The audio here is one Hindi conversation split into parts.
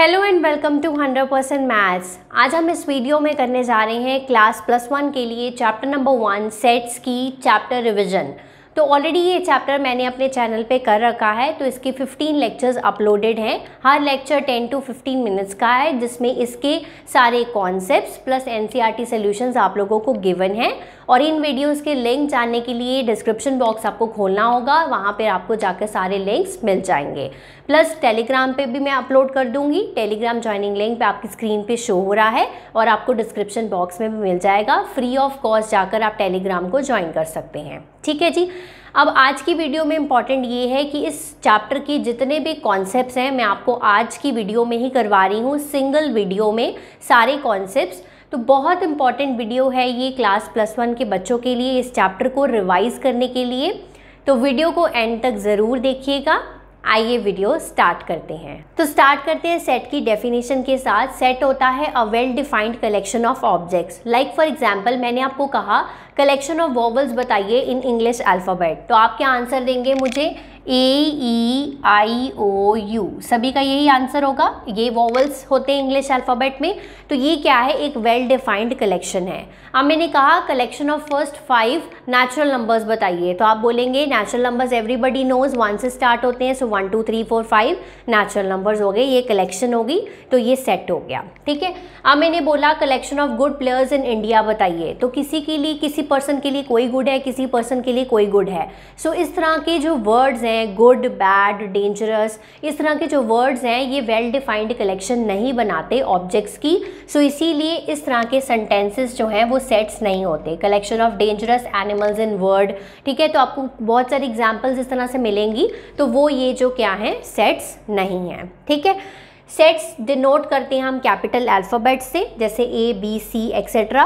hello and welcome to 100 percent maths आज हम इस वीडियो में करने जा रहे हैं क्लास प्लस वन के लिए चैप्टर नंबर वन सेट्स की चैप्टर रिवीजन तो ऑलरेडी ये चैप्टर मैंने अपने चैनल पे कर रखा है तो इसकी 15 लेक्चर्स अपलोडेड हैं हर लेक्चर 10 टू 15 मिनट्स का है जिसमें इसके सारे कॉन्सेप्ट्स प्लस एनसीईआरटी सॉल्यूशंस आप लोगों को गिवन हैं और इन वीडियोज़ के लिंक जानने के लिए डिस्क्रिप्शन बॉक्स आपको खोलना होगा वहाँ पर आपको जाकर सारे लिंक्स मिल जाएंगे प्लस टेलीग्राम पे भी मैं अपलोड कर दूंगी टेलीग्राम ज्वाइनिंग लिंक पे आपकी स्क्रीन पे शो हो रहा है और आपको डिस्क्रिप्शन बॉक्स में भी मिल जाएगा फ्री ऑफ कॉस्ट जाकर आप टेलीग्राम को ज्वाइन कर सकते हैं ठीक है जी अब आज की वीडियो में इम्पॉर्टेंट ये है कि इस चैप्टर के जितने भी कॉन्सेप्ट्स हैं मैं आपको आज की वीडियो में ही करवा रही हूँ सिंगल वीडियो में सारे कॉन्सेप्ट्स तो बहुत इंपॉर्टेंट वीडियो है ये क्लास प्लस वन के बच्चों के लिए इस चैप्टर को रिवाइज करने के लिए तो वीडियो को एंड तक ज़रूर देखिएगा आइए वीडियो स्टार्ट करते हैं तो स्टार्ट करते हैं सेट की डेफिनेशन के साथ सेट होता है a well defined collection of objects like for example मैंने आपको कहा कलेक्शन ऑफ वॉवल्स बताइए इन इंग्लिश अल्फ़ाबेट तो आप क्या आंसर देंगे मुझे ए ई आई ओ यू सभी का यही आंसर होगा ये वॉवल्स होते हैं इंग्लिश अल्फ़ाबेट में तो ये क्या है एक वेल डिफाइंड कलेक्शन है अब मैंने कहा collection of first five natural numbers बताइए तो आप बोलेंगे natural numbers everybody knows one से स्टार्ट होते हैं so one two three four five natural numbers हो गए ये कलेक्शन होगी तो ये सेट हो गया ठीक है अब मैंने बोला collection of good players in India बताइए तो किसी के लिए किसी पर्सन के लिए कोई गुड है किसी पर्सन के लिए कोई गुड है सो so, इस तरह के जो वर्ड्स हैं हैं गुड बैड डेंजरस इस तरह के जो वर्ड्स हैं ये वेल डिफाइंड कलेक्शन नहीं बनाते ऑब्जेक्ट्स की सो so इसीलिए इस तरह के सेंटेंसेस जो हैं वो सेट्स नहीं होते collection of dangerous animals in world ठीक है तो आपको बहुत सारी एग्जाम्पल्स इस तरह से मिलेंगी तो वो ये जो क्या हैं सेट्स नहीं हैं ठीक है सेट्स डिनोट करते हैं हम कैपिटल अल्फ़ाबेट से जैसे ए बी सी एक्सेट्रा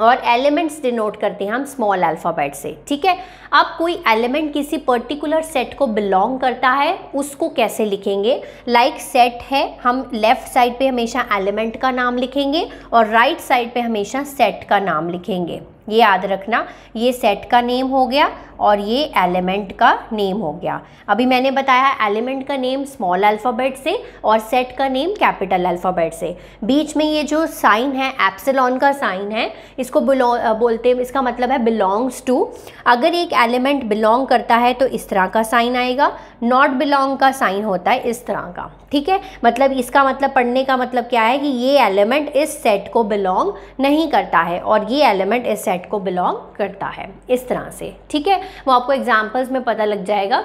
और एलिमेंट्स डिनोट करते हैं हम स्मॉल अल्फ़ाबेट से ठीक है अब कोई एलिमेंट किसी पर्टिकुलर सेट को बिलोंग करता है उसको कैसे लिखेंगे लाइक like सेट है हम लेफ़्ट साइड पे हमेशा एलिमेंट का नाम लिखेंगे और राइट right साइड पे हमेशा सेट का नाम लिखेंगे ये याद रखना ये सेट का नेम हो गया और ये एलिमेंट का नेम हो गया अभी मैंने बताया एलिमेंट का नेम स्मॉल अल्फ़ाबेट से और सेट का नेम कैपिटल अल्फ़ाबेट से बीच में ये जो साइन है एप्सिलॉन का साइन है इसको बोलते हैं इसका मतलब है बिलोंग्स टू अगर एक एलिमेंट बिलोंग करता है तो इस तरह का साइन आएगा नॉट बिलोंग का साइन होता है इस तरह का ठीक है मतलब इसका मतलब पढ़ने का मतलब क्या है कि ये एलिमेंट इस सेट को बिलोंग नहीं करता है और ये एलिमेंट इस सेट को बिलोंग करता है इस तरह से ठीक है वो आपको एग्जाम्पल्स में पता लग जाएगा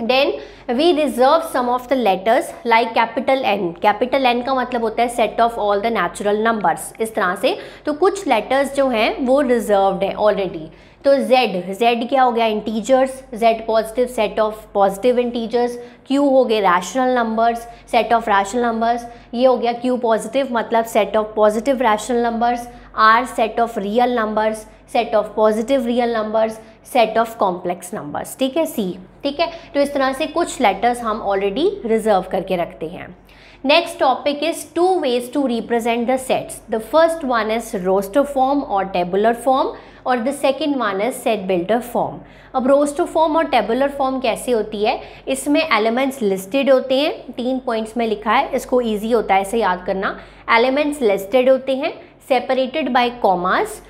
then we reserve some of the letters like capital N capital N का मतलब होता है set of all the natural numbers इस तरह से तो कुछ लेटर्स जो हैं वो रिजर्व्ड हैं ऑलरेडी तो z z क्या हो गया integers z positive set of positive integers q हो गए rational numbers set of rational numbers ये हो गया q पॉजिटिव मतलब set of positive rational numbers r set of real numbers set of positive real numbers set of complex numbers ठीक है सी ठीक है तो इस तरह से कुछ लेटर्स हम ऑलरेडी रिजर्व करके रखते हैं next topic is two ways to represent the sets the first one is roster form और टेबुलर फॉर्म और the second one is set builder form अब टू फॉर्म और टेबुलर फॉर्म कैसे होती है इसमें एलिमेंट्स लिस्टेड होते हैं तीन पॉइंट्स में लिखा है इसको ईजी होता है इसे याद करना एलिमेंट्स लिस्टेड होते हैं separated by commas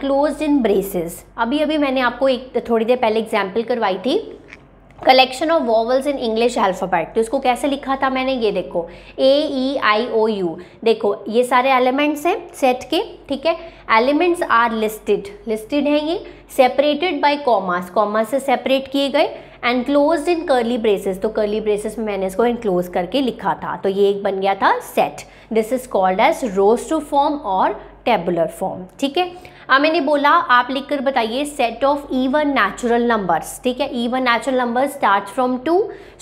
close in braces अभी अभी मैंने आपको एक थोड़ी देर पहले एग्जाम्पल करवाई थी collection of vowels in English alphabet तो इसको कैसे लिखा था मैंने ये देखो ए ई आई ओ यू देखो ये सारे एलिमेंट्स हैं सेट के ठीक है एलिमेंट्स आर लिस्टेड लिस्टेड हैं ये सेपरेटेड बाय कॉमास कॉमास से सेपरेट किए गए and close in curly braces तो कर्ली ब्रेसेस में मैंने इसको इनक्लोज करके लिखा था तो ये एक बन गया था set this is called as roster form और टेबुलर फॉर्म ठीक है आ, मैंने बोला आप लिखकर बताइए set of even natural numbers ठीक है even natural number start from two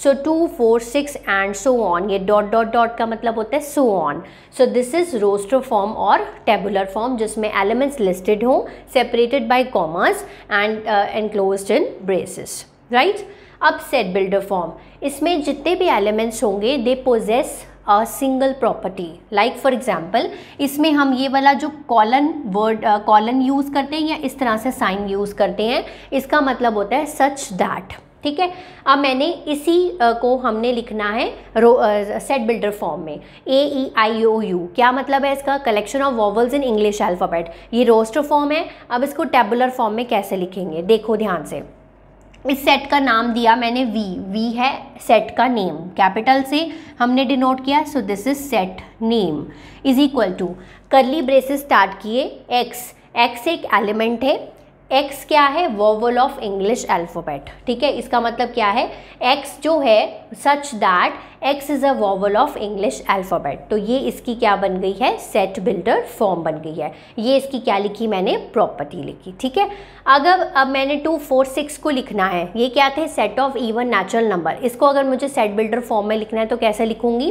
so two four six and so on ये डॉट डॉट डॉट का मतलब होता है so on so this is roster form और टेबुलर फॉर्म जिसमें एलिमेंट्स लिस्टेड हों separated by commas and enclose in braces right अब सेट बिल्डर फॉर्म इसमें जितने भी एलिमेंट्स होंगे they possess single property like for example इसमें हम ये वाला जो कॉलन वर्ड कॉलन यूज़ करते हैं या इस तरह से साइन यूज़ करते हैं इसका मतलब होता है सच दैट ठीक है अब मैंने इसी uh, को हमने लिखना है रो सेट बिल्डर फॉर्म में ए ई आई ओ यू क्या मतलब है इसका collection of vowels in English alphabet ये रोस्टर फॉर्म है अब इसको टेबुलर फॉर्म में कैसे लिखेंगे देखो ध्यान से इस सेट का नाम दिया मैंने वी वी है सेट का नेम कैपिटल से हमने डिनोट किया so this is set name is equal to curly braces start किए एक्स एक्स एक एलिमेंट है एक्स क्या है वोवल ऑफ इंग्लिश एल्फोबेट ठीक है इसका मतलब क्या है एक्स जो है such that x is a vowel of English alphabet तो ये इसकी क्या बन गई है सेट बिल्डर फॉर्म बन गई है ये इसकी क्या लिखी मैंने प्रॉपर्टी लिखी ठीक है अगर अब मैंने टू फोर सिक्स को लिखना है ये क्या थे set of even natural number इसको अगर मुझे सेट बिल्डर फॉर्म में लिखना है तो कैसे लिखूँगी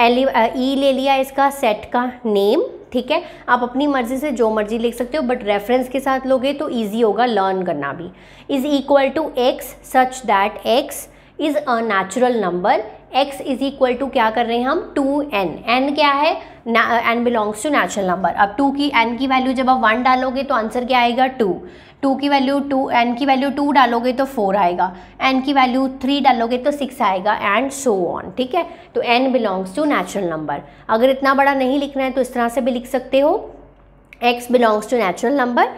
ई e ले लिया इसका सेट का नेम ठीक है आप अपनी मर्जी से जो मर्जी लिख सकते हो बट रेफरेंस के साथ लोगे तो ईजी होगा लर्न करना भी is equal to x such that x is a natural number x is equal to क्या कर रहे हैं हम टू एन एन क्या है n belongs to natural number अब टू की एन की वैल्यू जब आप वन डालोगे तो आंसर क्या आएगा टू टू की वैल्यू टू एन की वैल्यू टू डालोगे तो फोर आएगा एन की वैल्यू थ्री डालोगे तो सिक्स आएगा एंड सो ऑन ठीक है तो n belongs to natural number अगर इतना बड़ा नहीं लिखना है तो इस तरह से भी लिख सकते हो x belongs to natural number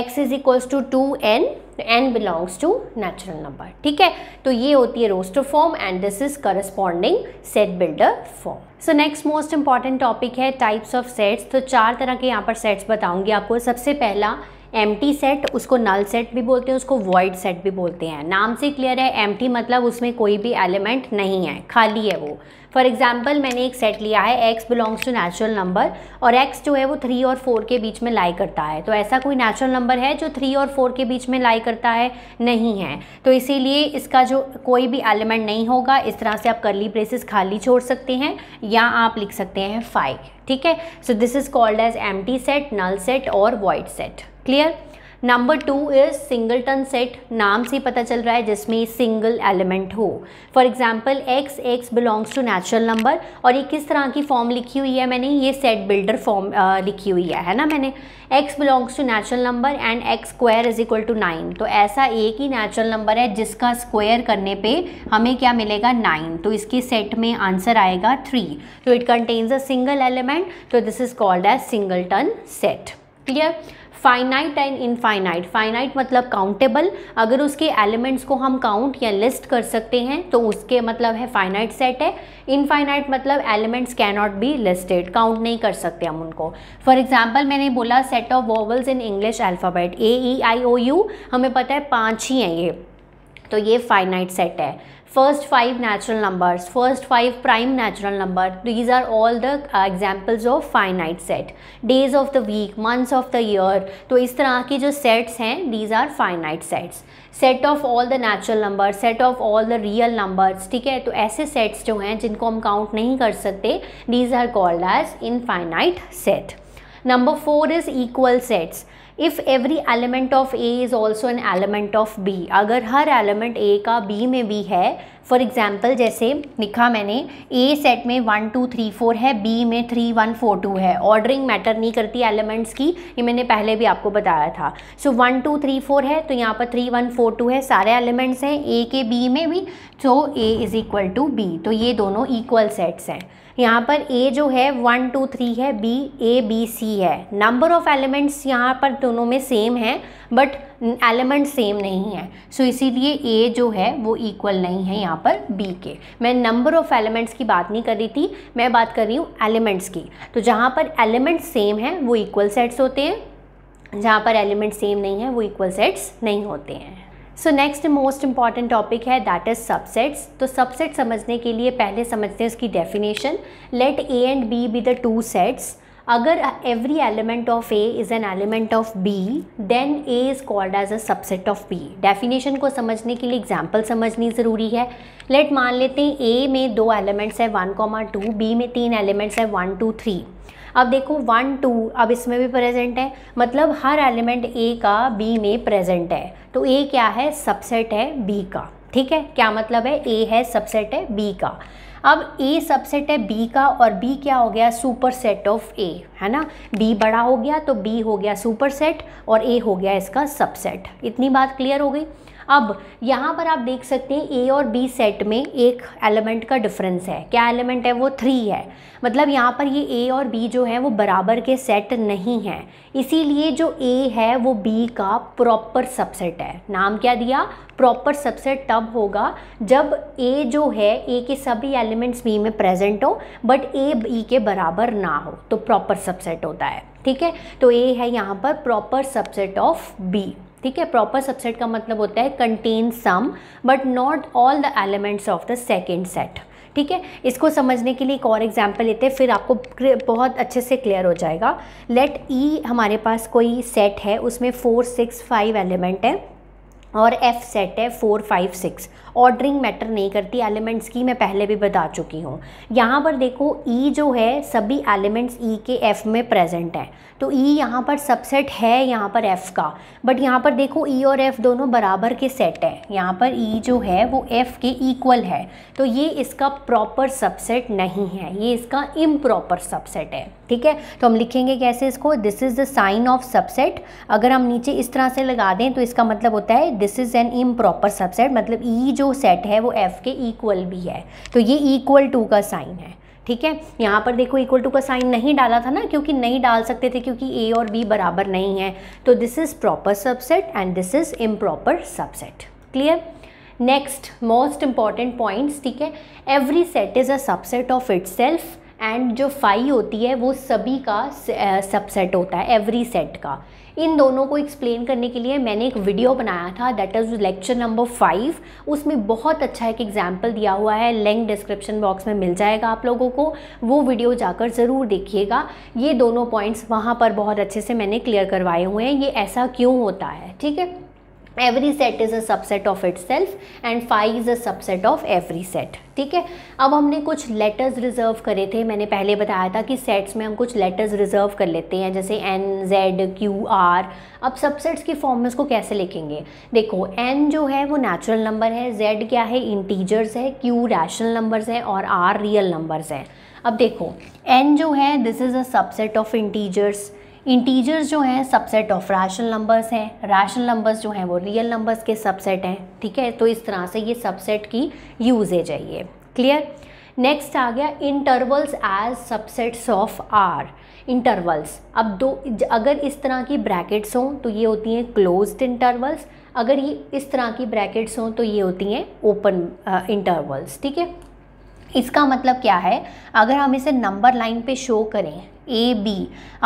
x is equals to two n n belongs to natural number ठीक है तो ये होती है roster form and this is corresponding set builder form so next most important topic है टाइप्स ऑफ सेट्स तो चार तरह के यहाँ पर सेट्स बताऊंगी आपको सबसे पहला एम सेट उसको नल सेट भी बोलते हैं उसको वॉइड सेट भी बोलते हैं नाम से क्लियर है एम मतलब उसमें कोई भी एलिमेंट नहीं है खाली है वो फॉर एग्जाम्पल मैंने एक सेट लिया है x belongs to natural number और एक्स जो है वो थ्री और फोर के बीच में लाई करता है तो ऐसा कोई नेचुरल नंबर है जो थ्री और फोर के बीच में लाई करता है नहीं है तो इसीलिए इसका जो कोई भी एलिमेंट नहीं होगा इस तरह से आप करली प्लेसेस खाली छोड़ सकते हैं या आप लिख सकते हैं फाइव ठीक है so this is called as एम सेट नल सेट और void set clear number two is singleton set नाम से पता चल रहा है जिसमें सिंगल एलिमेंट हो for example x x belongs to natural number और ये किस तरह की फॉर्म लिखी हुई है मैंने ये सेट बिल्डर फॉर्म लिखी हुई है है ना मैंने x belongs to natural number and x square is equal to nine तो ऐसा एक ही नेचुरल नंबर है जिसका स्क्वायर करने पे हमें क्या मिलेगा नाइन तो इसके सेट में आंसर आएगा थ्री तो it contains a single element तो this is called as singleton set clear finite and infinite finite मतलब काउंटेबल अगर उसके एलिमेंट्स को हम काउंट या लिस्ट कर सकते हैं तो उसके मतलब है फाइनाइट सेट है इनफाइनाइट मतलब elements cannot be listed count नहीं कर सकते हम उनको फॉर एग्जाम्पल मैंने बोला set of vowels in English alphabet A E I O U हमें पता है पाँच ही हैं ये तो ये फाइनाइट सेट है first five natural numbers first five prime natural number these are all the uh, examples of finite set days of the week months of the year तो इस तरह के जो सेट्स हैं these are finite sets set of all the natural number set of all the real numbers ठीक है तो ऐसे सेट्स जो हैं जिनको हम काउंट नहीं कर सकते these are called as infinite set number four is equal sets if every element of A is also an element of B अगर हर एलिमेंट ए का बी में भी है फॉर एग्जाम्पल जैसे लिखा मैंने ए सेट में वन टू थ्री फोर है बी में थ्री वन फोर टू है ऑर्डरिंग मैटर नहीं करती एलिमेंट्स की ये मैंने पहले भी आपको बताया था so one two three four है तो यहाँ पर थ्री वन फोर टू है सारे एलिमेंट्स हैं ए के बी में भी so A is equal to B तो ये दोनों इक्वल सेट्स हैं यहाँ पर ए जो है वन टू थ्री है बी ए बी सी है नंबर ऑफ एलिमेंट्स यहाँ पर दोनों में सेम है बट एलिमेंट सेम नहीं है सो so, इसीलिए ए जो है वो इक्वल नहीं है यहाँ पर बी के मैं नंबर ऑफ एलिमेंट्स की बात नहीं कर रही थी मैं बात कर रही हूँ एलिमेंट्स की तो जहाँ पर एलिमेंट सेम है वो इक्वल सेट्स होते हैं जहाँ पर एलिमेंट सेम नहीं है वो इक्वल सेट्स नहीं होते हैं so next most important topic है दैट इज सबसेट्स तो सबसेट समझने के लिए पहले समझते हैं उसकी definition let A and B be the two sets अगर every element of A is an element of B then A is called as a subset of B definition को समझने के लिए एग्जाम्पल समझनी ज़रूरी है लेट मान लेते हैं ए में दो एलिमेंट्स है वन कॉमा टू बी में तीन एलिमेंट्स है वन टू थ्री अब देखो वन टू अब इसमें भी प्रेजेंट है मतलब हर एलिमेंट ए का बी में प्रेजेंट है तो ए क्या है सबसेट है बी का ठीक है क्या मतलब है ए है सबसेट है बी का अब ए सबसेट है बी का और बी क्या हो गया सुपर सेट ऑफ ए है ना बी बड़ा हो गया तो बी हो गया सुपर सेट और ए हो गया इसका सबसेट इतनी बात क्लियर हो गई अब यहाँ पर आप देख सकते हैं ए और बी सेट में एक एलिमेंट का डिफरेंस है क्या एलिमेंट है वो थ्री है मतलब यहाँ पर ये ए और बी जो है वो बराबर के सेट नहीं हैं इसीलिए जो ए है वो बी का प्रॉपर सबसेट है नाम क्या दिया प्रॉपर सबसेट तब होगा जब ए जो है ए के सभी एलिमेंट्स बी में प्रेजेंट हो बट ए बी के बराबर ना हो तो प्रॉपर सबसेट होता है ठीक है तो ए है यहाँ पर प्रॉपर सबसेट ऑफ बी ठीक है प्रॉपर सबसेट का मतलब होता है contain some but not all the elements of the second set ठीक है इसको समझने के लिए एक और एग्जाम्पल लेते हैं फिर आपको बहुत अच्छे से क्लियर हो जाएगा लेट ई e, हमारे पास कोई सेट है उसमें फोर सिक्स फाइव एलिमेंट है और एफ सेट है four five six ordering matter नहीं करती एलिमेंट्स की मैं पहले भी बता चुकी हूँ यहाँ पर देखो ई e जो है सभी एलिमेंट्स ई e के एफ़ में प्रेजेंट हैं तो ई e यहाँ पर सबसेट है यहाँ पर एफ़ का बट यहाँ पर देखो ई e और एफ़ दोनों बराबर के सेट हैं यहाँ पर ई e जो है वो एफ़ के इक्वल है तो ये इसका प्रॉपर सबसेट नहीं है ये इसका इम सबसेट है ठीक है तो हम लिखेंगे कैसे इसको this is the sign of subset अगर हम नीचे इस तरह से लगा दें तो इसका मतलब होता है दिस इज़ एन इम सबसेट मतलब ई e जो जो सेट है वो एफ़ के इक्वल भी है तो ये इक्वल टू का साइन है ठीक है यहाँ पर देखो इक्वल टू का साइन नहीं डाला था ना क्योंकि नहीं डाल सकते थे क्योंकि ए और बी बराबर नहीं है तो this is proper subset and this is improper subset clear next most important points ठीक है every set is a subset of itself and जो फाइव होती है वो सभी का सबसेट होता है एवरी सेट का इन दोनों को एक्सप्लेन करने के लिए मैंने एक वीडियो बनाया था that is lecture number five उसमें बहुत अच्छा एक एग्जाम्पल दिया हुआ है लिंक डिस्क्रिप्शन बॉक्स में मिल जाएगा आप लोगों को वो वीडियो जाकर ज़रूर देखिएगा ये दोनों पॉइंट्स वहाँ पर बहुत अच्छे से मैंने क्लियर करवाए हुए हैं ये ऐसा क्यों होता है ठीक है every set is a subset of itself self and is is a subset of every set ठीक है अब हमने कुछ लेटर्स रिजर्व करे थे मैंने पहले बताया था कि सेट्स में हम कुछ लेटर्स रिजर्व कर लेते हैं जैसे एन जेड क्यू आर अब सबसेट्स की form में उसको कैसे लिखेंगे देखो एन जो है वो नेचुरल नंबर है जेड क्या है इंटीजर्स है क्यू रैशनल नंबर्स हैं और आर रियल नंबर्स हैं अब देखो एन जो है this is a subset of integers integers जो हैं सबसेट ऑफ रैशनल नंबर्स हैं रैशनल नंबर्स जो हैं वो रियल नंबर्स के सबसेट हैं ठीक है तो इस तरह से ये सबसेट की यूजेज है ये क्लियर नेक्स्ट आ गया intervals as subsets of R intervals अब दो अगर इस तरह की ब्रैकेट्स हों तो ये होती हैं क्लोज्ड इंटरवल्स अगर ये इस तरह की ब्रैकेट्स हों तो ये होती हैं ओपन इंटरवल्स ठीक है इसका मतलब क्या है अगर हम इसे नंबर लाइन पे शो करें ए बी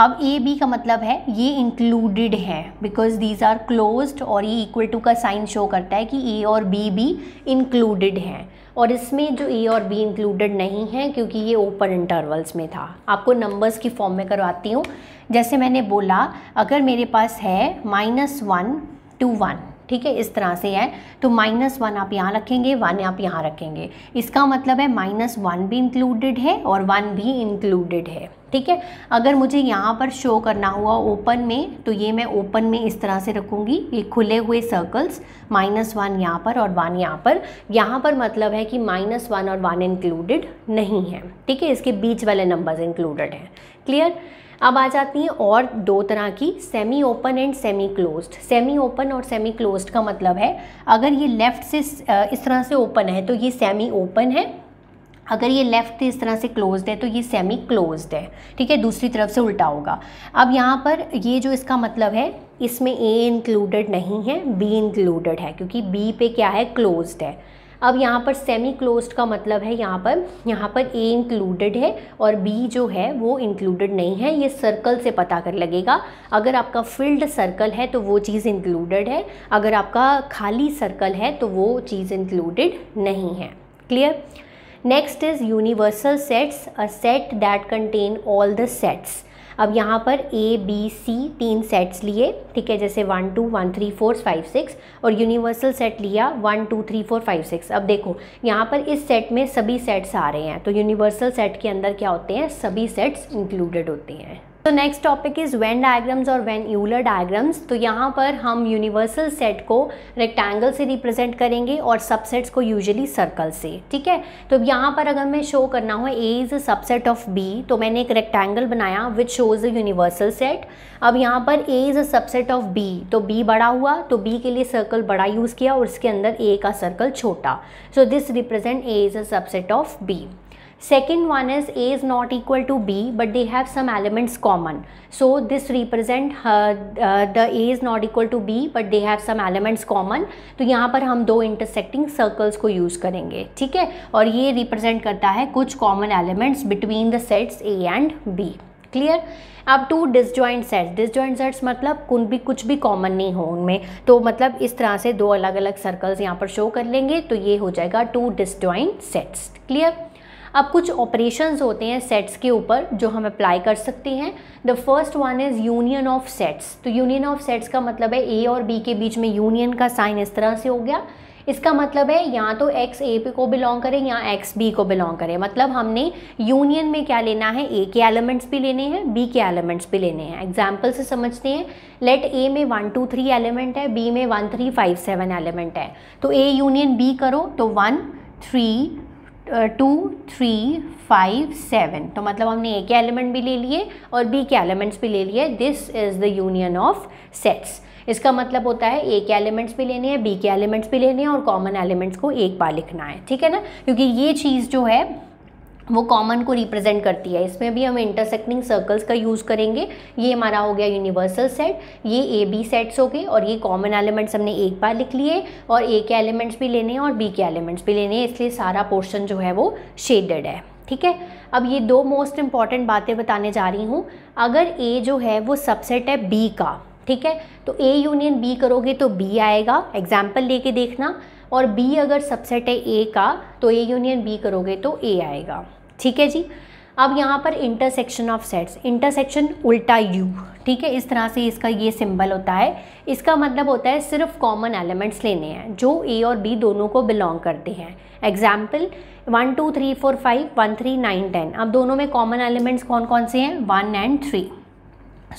अब ए बी का मतलब है ये इंक्लूडेड है बिकॉज दीज आर क्लोज्ड और ये इक्वल टू का साइन शो करता है कि ए और बी भी इंक्लूडेड हैं और इसमें जो ए और बी इंक्लूडेड नहीं है क्योंकि ये ओपन इंटरवल्स में था आपको नंबर्स की फॉर्म में करवाती हूँ जैसे मैंने बोला अगर मेरे पास है माइनस वन टू वन ठीक है इस तरह से है तो माइनस वन आप यहाँ रखेंगे वन आप यहाँ रखेंगे इसका मतलब है माइनस वन भी इंक्लूडेड है और वन भी इंक्लूडेड है ठीक है अगर मुझे यहाँ पर शो करना हुआ ओपन में तो ये मैं ओपन में इस तरह से रखूँगी ये खुले हुए सर्कल्स माइनस वन यहाँ पर और वन यहाँ पर यहाँ पर मतलब है कि माइनस वन और वन इंक्लूडेड नहीं है ठीक है इसके बीच वाले नंबर्स इंक्लूडेड हैं क्लियर अब आ जाती हैं और दो तरह की semi open and semi closed semi open और सेमी क्लोज्ड का मतलब है अगर ये लेफ़्ट से इस तरह से ओपन है तो ये सेमी ओपन है अगर ये लेफ़्ट इस तरह से क्लोज्ड है तो ये सेमी क्लोज्ड है ठीक है दूसरी तरफ से उल्टा होगा अब यहाँ पर ये जो इसका मतलब है इसमें ए इंक्लूडेड नहीं है बी इंक्लूडेड है क्योंकि बी पे क्या है क्लोज्ड है अब यहाँ पर सेमी क्लोज्ड का मतलब है यहाँ पर यहाँ पर ए इंक्लूडेड है और बी जो है वो इंक्लूडेड नहीं है ये सर्कल से पता कर लगेगा अगर आपका फील्ड सर्कल है तो वो चीज़ इंक्लूडेड है अगर आपका खाली सर्कल है तो वो चीज़ इंक्लूडेड नहीं है clear next is universal sets a set that contain all the sets अब यहाँ पर ए बी सी तीन सेट्स लिए ठीक है जैसे one two one three four five six और यूनिवर्सल सेट लिया one two three four five six अब देखो यहाँ पर इस सेट में सभी सेट्स आ रहे हैं तो यूनिवर्सल सेट के अंदर क्या होते हैं सभी सेट्स इंक्लूडेड होते हैं तो next topic is Venn diagrams और वेन यूलर डायग्राम्स तो यहाँ पर हम यूनिवर्सल सेट को रेक्टेंगल से रिप्रेजेंट करेंगे और सबसेट्स को यूजुअली सर्कल से ठीक है तो यहाँ पर अगर मैं शो करना हो A is a subset of B तो मैंने एक रेक्टेंगल बनाया which shows a universal set अब यहाँ पर A is a subset of B तो बी बड़ा हुआ तो बी के लिए सर्कल बड़ा यूज़ किया और इसके अंदर ए का सर्कल छोटा so this represent A is a subset of B second one is A is not equal to B but they have some elements common so this represent the A is not equal to B but they have they have some तो यहाँ पर हम दो इंटरसेक्टिंग सर्कल्स को यूज़ करेंगे ठीक है और ये रिप्रेजेंट करता है कुछ common elements between the sets A and B clear अब two disjoint sets disjoint sets मतलब कुन भी कुछ भी कॉमन नहीं हो उनमें तो मतलब इस तरह से दो अलग अलग सर्कल्स यहाँ पर शो कर लेंगे तो ये हो जाएगा टू डिसजॉइंट सेट्स क्लियर अब कुछ ऑपरेशंस होते हैं सेट्स के ऊपर जो हम अप्लाई कर सकते हैं the first one is union of sets तो यूनियन ऑफ सेट्स का मतलब है ए और बी के बीच में यूनियन का साइन इस तरह से हो गया इसका मतलब है या तो एक्स ए को बिलोंग करे या एक्स बी को बिलोंग करे मतलब हमने यूनियन में क्या लेना है ए के एलिमेंट्स भी लेने हैं बी के एलिमेंट्स भी लेने हैं एग्जाम्पल से समझते हैं लेट ए में वन टू थ्री एलिमेंट है बी में one three five seven element है तो ए यूनियन बी करो तो one three two three five seven तो मतलब हमने ए के एलिमेंट भी ले लिए और बी के एलिमेंट्स भी ले लिए this is the union of sets इसका मतलब होता है ए के एलिमेंट्स भी लेने हैं बी के एलिमेंट्स भी लेने हैं और कॉमन एलिमेंट्स को एक बार लिखना है ठीक है ना क्योंकि ये चीज़ जो है वो कॉमन को रिप्रेजेंट करती है इसमें भी हम इंटरसेक्टिंग सर्कल्स का यूज़ करेंगे ये हमारा हो गया यूनिवर्सल सेट ये ए बी सेट्स हो गए और ये कॉमन एलिमेंट्स हमने एक बार लिख लिए और ए के एलिमेंट्स भी लेने हैं और बी के एलिमेंट्स भी लेने हैं इसलिए सारा पोर्शन जो है वो शेडेड है ठीक है अब ये दो मोस्ट इंपॉर्टेंट बातें बताने जा रही हूँ अगर ए जो है वो सबसेट है बी का ठीक है तो ए यूनियन बी करोगे तो बी आएगा एग्जाम्पल ले देखना और बी अगर सबसेट है ए का तो ए यूनियन बी करोगे तो ए आएगा ठीक है जी अब यहाँ पर इंटरसेक्शन ऑफ सेट्स इंटरसेक्शन उल्टा यू ठीक है इस तरह से इसका ये सिंबल होता है इसका मतलब होता है सिर्फ कॉमन एलिमेंट्स लेने हैं जो ए और बी दोनों को बिलोंग करते हैं example one two three four five one three nine ten अब दोनों में कॉमन एलिमेंट्स कौन कौन से हैं one and three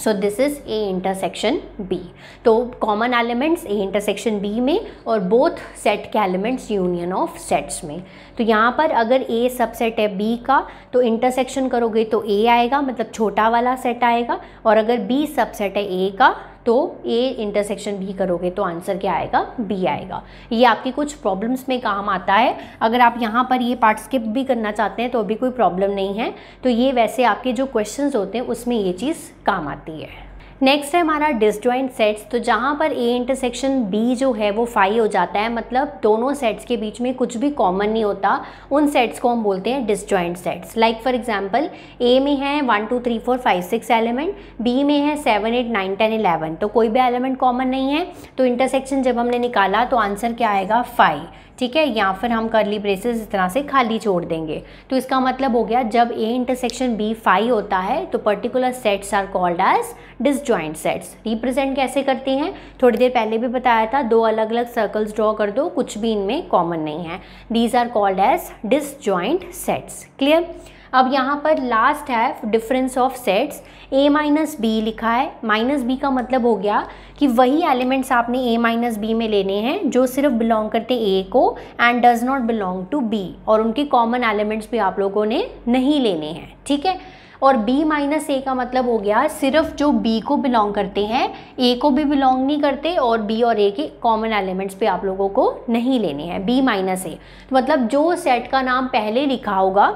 so this is A intersection B तो common elements A intersection B में और बोथ सेट के एलिमेंट्स यूनियन ऑफ सेट्स में तो यहाँ पर अगर ए सबसेट है बी का तो इंटरसेक्शन करोगे तो ए आएगा मतलब छोटा वाला सेट आएगा और अगर बी सबसेट है ए का तो ए इंटरसेक्शन बी करोगे तो आंसर क्या आएगा बी आएगा ये आपकी कुछ प्रॉब्लम्स में काम आता है अगर आप यहाँ पर ये पार्ट स्किप भी करना चाहते हैं तो अभी कोई प्रॉब्लम नहीं है तो ये वैसे आपके जो क्वेश्चंस होते हैं उसमें ये चीज़ काम आती है नेक्स्ट है हमारा डिसजॉइंट सेट्स तो जहाँ पर ए इंटरसेक्शन बी जो है वो फाई हो जाता है मतलब दोनों सेट्स के बीच में कुछ भी कॉमन नहीं होता उन सेट्स को हम बोलते हैं disjoint sets like for example A में है one two three four five six element B में है seven eight nine ten eleven तो कोई भी एलिमेंट कॉमन नहीं है तो इंटरसेक्शन जब हमने निकाला तो आंसर क्या आएगा फाइव ठीक है या फिर हम करली ब्रेसेस इस तरह से खाली छोड़ देंगे तो इसका मतलब हो गया जब ए इंटरसेक्शन बी फाइव होता है तो particular sets are called as disjoint sets represent कैसे करते हैं थोड़ी देर पहले भी बताया था दो अलग अलग सर्कल्स ड्रॉ कर दो कुछ भी इनमें कॉमन नहीं है these are called as disjoint sets clear अब यहाँ पर लास्ट है difference of sets A minus B लिखा है माइनस बी का मतलब हो गया कि वही एलिमेंट्स आपने ए माइनस बी में लेने हैं जो सिर्फ बिलोंग करते ए को and does not belong to B और उनके कॉमन एलिमेंट्स भी आप लोगों ने नहीं लेने हैं ठीक है और b माइनस ए का मतलब हो गया सिर्फ जो b को बिलोंग करते हैं a को भी बिलोंग नहीं करते और b और a के कॉमन एलिमेंट्स पे आप लोगों को नहीं लेने हैं b माइनस ए तो मतलब जो सेट का नाम पहले लिखा होगा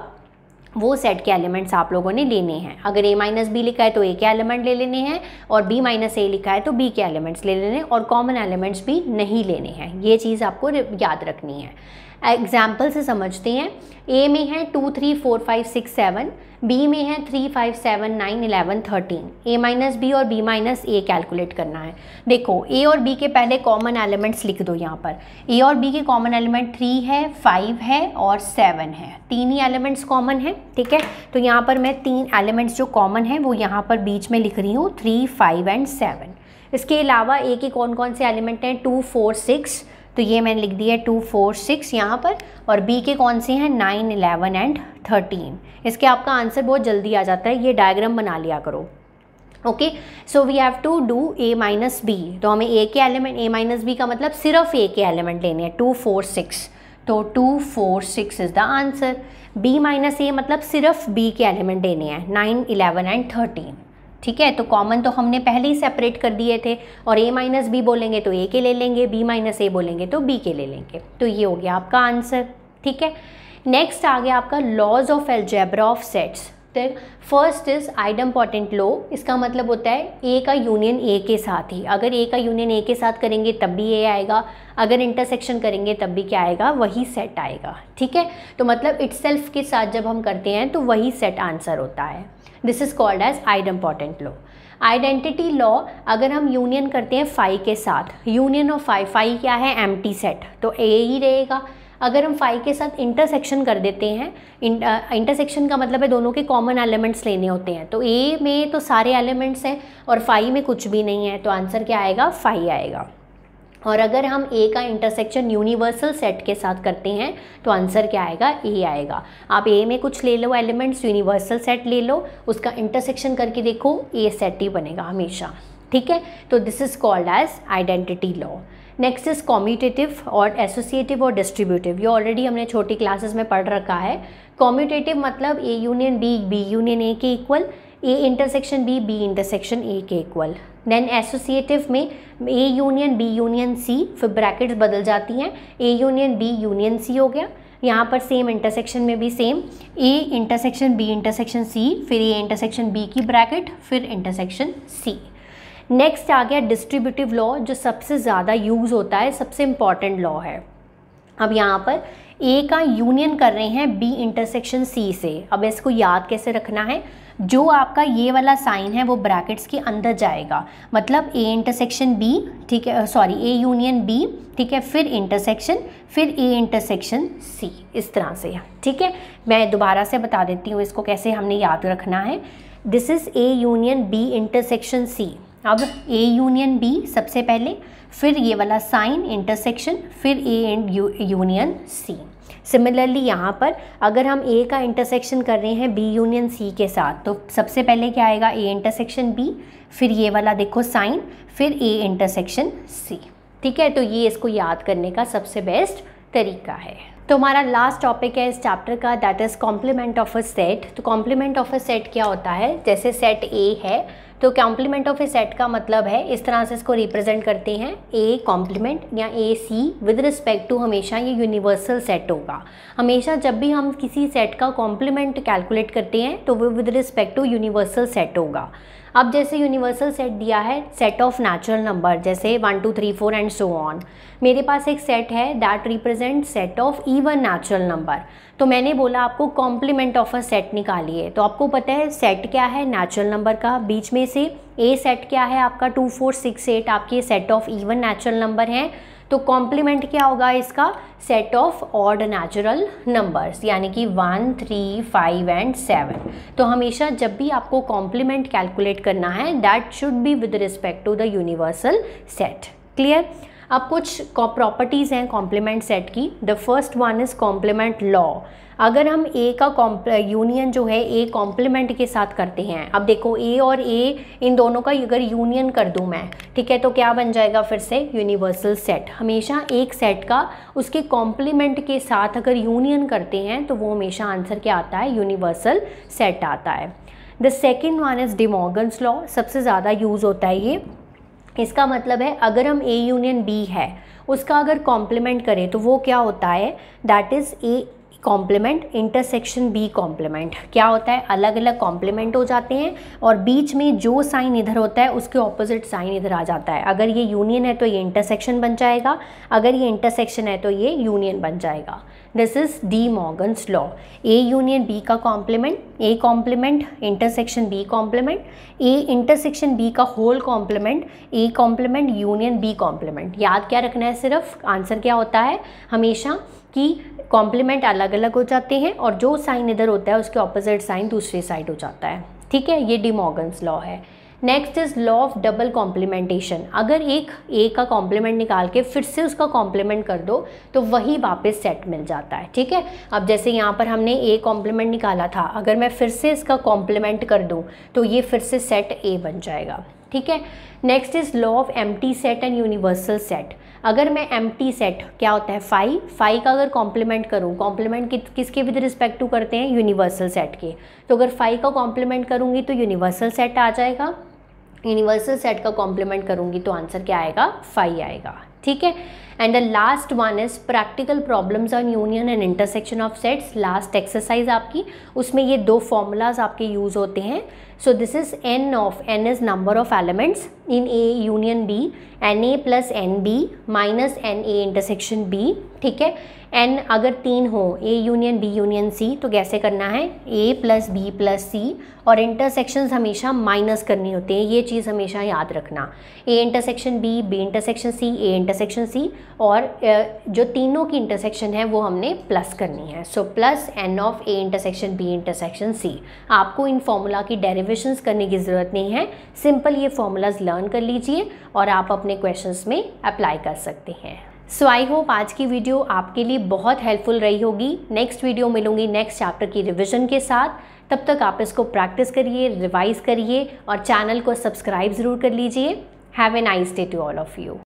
वो सेट के एलिमेंट्स आप लोगों ने लेने हैं अगर ए माइनस बी लिखा है तो ए के एलिमेंट ले लेने हैं और बी माइनस ए लिखा है तो बी के एलिमेंट्स ले लेने और कॉमन एलिमेंट्स भी नहीं लेने हैं ये चीज़ आपको याद रखनी है एग्जाम्पल से समझते हैं ए में है two three four five six seven B में है three five seven nine eleven thirteen A minus B और बी माइनस ए कैलकुलेट करना है देखो ए और बी के पहले कॉमन एलिमेंट्स लिख दो यहाँ पर ए और बी के कॉमन एलिमेंट थ्री है फाइव है और सेवन है तीन ही एलिमेंट्स कॉमन है ठीक है तो यहाँ पर मैं तीन एलिमेंट्स जो कॉमन है वो यहाँ पर बीच में लिख रही हूँ थ्री फाइव एंड सेवन इसके अलावा ए के कौन कौन से एलिमेंट हैं टू फोर सिक्स तो ये मैंने लिख दिया टू फोर सिक्स यहाँ पर और बी के कौन से हैं नाइन इलेवन एंड थर्टीन इसके आपका आंसर बहुत जल्दी आ जाता है ये डायग्राम बना लिया करो okay so we have to do A minus B तो हमें ए के एलिमेंट ए माइनस बी का मतलब सिर्फ ए के एलिमेंट लेने हैं टू फोर सिक्स तो two four six is the answer B minus A मतलब सिर्फ बी के एलिमेंट लेने हैं नाइन इलेवन एंड थर्टीन ठीक है तो कॉमन तो हमने पहले ही सेपरेट कर दिए थे और ए माइनस बी बोलेंगे तो ए के ले लेंगे बी माइनस ए बोलेंगे तो बी के ले लेंगे तो ये हो गया आपका आंसर ठीक है नेक्स्ट आ गया आपका laws of algebra of sets तो फर्स्ट इज आइडम्पॉटेंट लो इसका मतलब होता है ए का यूनियन ए के साथ ही अगर ए का यूनियन ए के साथ करेंगे तब भी ए आएगा अगर इंटरसेक्शन करेंगे तब भी क्या आएगा वही सेट आएगा ठीक है तो मतलब इट्सल्फ के साथ जब हम करते हैं तो वही सेट आंसर होता है this is called as idempotent law identity law अगर हम यूनियन करते हैं फाइव के साथ यूनियन ऑफ फाइव फाइव क्या है एम सेट तो ए ही रहेगा अगर हम फाइव के साथ इंटरसेक्शन कर देते हैं इंटरसेक्शन का मतलब है दोनों के कॉमन एलिमेंट्स लेने होते हैं तो ए में तो सारे एलिमेंट्स हैं और फाइव में कुछ भी नहीं है तो आंसर क्या आएगा फाइव आएगा और अगर हम ए का इंटरसेक्शन यूनिवर्सल सेट के साथ करते हैं तो आंसर क्या आएगा ए आएगा आप ए में कुछ ले लो एलिमेंट्स यूनिवर्सल सेट ले लो उसका इंटरसेक्शन करके देखो ए सेट ही बनेगा हमेशा ठीक है तो this is called as identity law next is commutative और एसोसिएटिव और डिस्ट्रीब्यूटिव ये ऑलरेडी हमने छोटी क्लासेस में पढ़ रखा है कॉम्यूटेटिव मतलब A union B B union A के equal A intersection B B intersection A के इक्वल देन एसोसिएटिव में A union B union C फिर ब्रैकेट्स बदल जाती हैं A union B union C हो गया यहाँ पर सेम इंटरसेक्शन में भी same A intersection B intersection C फिर ए इंटरसेक्शन बी की ब्रैकेट फिर इंटरसेक्शन सी नेक्स्ट आ गया डिस्ट्रीब्यूटिव लॉ जो सबसे ज़्यादा यूज़ होता है सबसे इम्पॉर्टेंट लॉ है अब यहाँ पर ए का यूनियन कर रहे हैं बी इंटरसेक्शन सी से अब इसको याद कैसे रखना है जो आपका ये वाला साइन है वो ब्रैकेट्स के अंदर जाएगा मतलब ए इंटरसेक्शन बी ठीक है सॉरी ए यूनियन बी ठीक है फिर इंटरसेक्शन फिर ए इंटरसेक्शन सी इस तरह से ठीक है मैं दोबारा से बता देती हूँ इसको कैसे हमने याद रखना है this is A union B intersection C अब ए यूनियन बी सबसे पहले फिर ये वाला साइन इंटरसेक्शन फिर A and union C similarly यहाँ पर अगर हम ए का इंटरसेक्शन कर रहे हैं बी यूनियन सी के साथ तो सबसे पहले क्या आएगा ए इंटरसेक्शन बी फिर ये वाला देखो साइन फिर ए इंटरसेक्शन सी ठीक है तो ये इसको याद करने का सबसे बेस्ट तरीका है तो हमारा लास्ट टॉपिक है इस चैप्टर का that is complement of a set तो कॉम्प्लीमेंट ऑफ अ सेट क्या होता है जैसे सेट ए है तो कॉम्प्लीमेंट ऑफ ए सेट का मतलब है इस तरह से इसको रिप्रेजेंट करते हैं ए कॉम्प्लीमेंट या A C with respect to हमेशा ये यूनिवर्सल सेट होगा हमेशा जब भी हम किसी सेट का कॉम्प्लीमेंट कैलकुलेट करते हैं तो वो with respect to universal set होगा अब जैसे यूनिवर्सल सेट दिया है सेट ऑफ नेचुरल नंबर जैसे one two three four and so on मेरे पास एक सेट है that represent set of even natural number तो मैंने बोला आपको कॉम्प्लीमेंट ऑफ अ सेट निकालिए तो आपको पता है सेट क्या है नेचुरल नंबर का बीच में से ए सेट क्या है आपका टू फोर सिक्स एट आपके set of even natural number है तो कॉम्प्लीमेंट क्या होगा इसका set of odd natural numbers यानी कि one three five and seven तो हमेशा जब भी आपको कॉम्प्लीमेंट कैलकुलेट करना है that should be with respect to the universal set clear अब कुछ प्रॉपर्टीज़ हैं कॉम्प्लीमेंट सेट की the first one is complement law अगर हम ए का यूनियन जो है ए कॉम्प्लीमेंट के साथ करते हैं अब देखो ए और ए इन दोनों का अगर यूनियन कर दूँ मैं ठीक है तो क्या बन जाएगा फिर से यूनिवर्सल सेट हमेशा एक सेट का उसके कॉम्प्लीमेंट के साथ अगर यूनियन करते हैं तो वो हमेशा आंसर क्या आता है यूनिवर्सल सेट आता है the second one is De Morgan's law सबसे ज़्यादा यूज़ होता है ये इसका मतलब है अगर हम ए यूनियन बी है उसका अगर कॉम्प्लीमेंट करें तो वो क्या होता है that is A complement intersection B complement क्या होता है अलग अलग कॉम्प्लीमेंट हो जाते हैं और बीच में जो साइन इधर होता है उसके ऑपोजिट साइन इधर आ जाता है अगर ये यूनियन है तो ये इंटरसेक्शन बन जाएगा अगर ये इंटरसेक्शन है तो ये यूनियन बन जाएगा this is De Morgan's law A union B का complement A complement intersection B complement A intersection B का whole complement A complement union B complement याद क्या रखना है सिर्फ आंसर क्या होता है हमेशा कि कॉम्प्लीमेंट अलग अलग हो जाते हैं और जो साइन इधर होता है उसके ऑपोजिट साइन दूसरी साइड हो जाता है ठीक है ये डिमोगन्स लॉ है next is law of double complementation अगर एक ए का कॉम्प्लीमेंट निकाल के फिर से उसका कॉम्प्लीमेंट कर दो तो वही वापस सेट मिल जाता है ठीक है अब जैसे यहाँ पर हमने ए कॉम्प्लीमेंट निकाला था अगर मैं फिर से इसका कॉम्प्लीमेंट कर दूँ तो ये फिर से सेट ए बन जाएगा ठीक है next is law of empty set and universal set अगर मैं एम सेट क्या होता है फाइव फाइव का अगर कॉम्प्लीमेंट करूँ कॉम्प्लीमेंट कि, किसके विद रिस्पेक्ट टू करते हैं यूनिवर्सल सेट के तो अगर फाइव का कॉम्प्लीमेंट करूँगी तो यूनिवर्सल सेट आ जाएगा यूनिवर्सल सेट का कॉम्प्लीमेंट करूँगी तो आंसर क्या आएगा फाइव आएगा ठीक है and the last one is practical problems on union and intersection of sets last exercise आपकी उसमें ये दो फॉर्मूलाज आपके यूज़ होते हैं so this is n of n is number of elements in A union B n A plus n B minus n A intersection B ठीक है एन अगर तीन हो A union B union C तो कैसे करना है A plus B plus C और इंटरसेक्शन हमेशा माइनस करनी होती है ये चीज़ हमेशा याद रखना A intersection B B intersection C A intersection C और जो तीनों की इंटरसेक्शन है वो हमने प्लस करनी है so plus n of A intersection B intersection C आपको इन फॉर्मूला की डेरिवेशन करने की ज़रूरत नहीं है सिंपल ये फॉर्मूलाज लर्न लर्न कर लीजिए और आप अपने क्वेश्चंस में अप्लाई कर सकते हैं सो आई होप आज की वीडियो आपके लिए बहुत हेल्पफुल रही होगी नेक्स्ट वीडियो मिलूंगी नेक्स्ट चैप्टर की रिविजन के साथ तब तक आप इसको प्रैक्टिस करिए रिवाइज करिए और चैनल को सब्सक्राइब ज़रूर कर लीजिए have a nice day to all of you